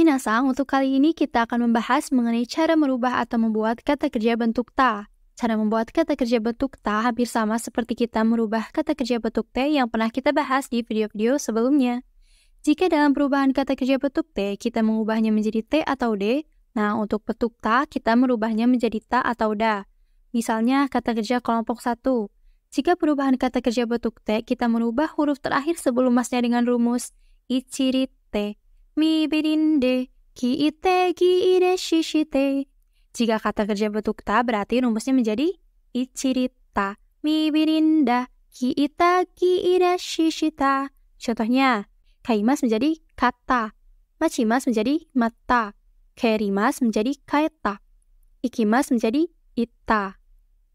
Minasang, untuk kali ini kita akan membahas mengenai cara merubah atau membuat kata kerja bentuk ta. Cara membuat kata kerja bentuk ta hampir sama seperti kita merubah kata kerja bentuk te yang pernah kita bahas di video-video sebelumnya. Jika dalam perubahan kata kerja bentuk te, kita mengubahnya menjadi te atau de, nah untuk bentuk ta, kita merubahnya menjadi ta atau da. Misalnya, kata kerja kelompok 1. Jika perubahan kata kerja bentuk te, kita merubah huruf terakhir sebelum masnya dengan rumus te mi ite kiite, kiide, shishite. Jika kata kerja bentuk ta berarti rumusnya menjadi ichirita, ita kiita, kiida, shishita. Contohnya, kaimas menjadi kata, machimas menjadi mata, kerimas menjadi kaeta, ikimas menjadi ita.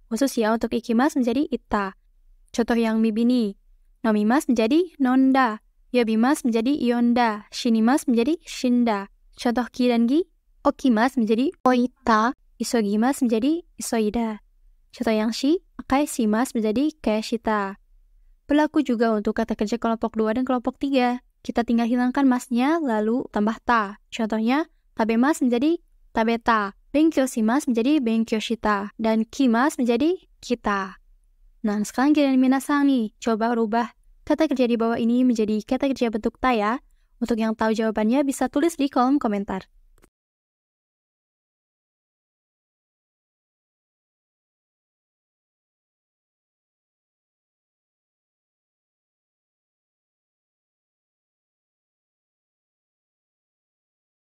Khusus ya untuk ikimas menjadi ita. Contoh yang mibini, nomimas menjadi nonda, Yobimas menjadi Yonda, Shinimas menjadi Shinda. Contoh Ki dan Gi, Okimas menjadi Oita, Isogimas menjadi Isoida. Contoh yang Shi, Kaisimas menjadi Kaishita. Berlaku juga untuk kata kerja kelompok 2 dan kelompok 3. Kita tinggal hilangkan masnya, lalu tambah ta. Contohnya, tabemas menjadi tabeta, Bengkyosimas menjadi bengkyoshita, dan kimas menjadi kita. Nah, sekarang kalian minasang nih, coba rubah Kata kerja di bawah ini menjadi kata kerja bentuk taya. Untuk yang tahu jawabannya bisa tulis di kolom komentar.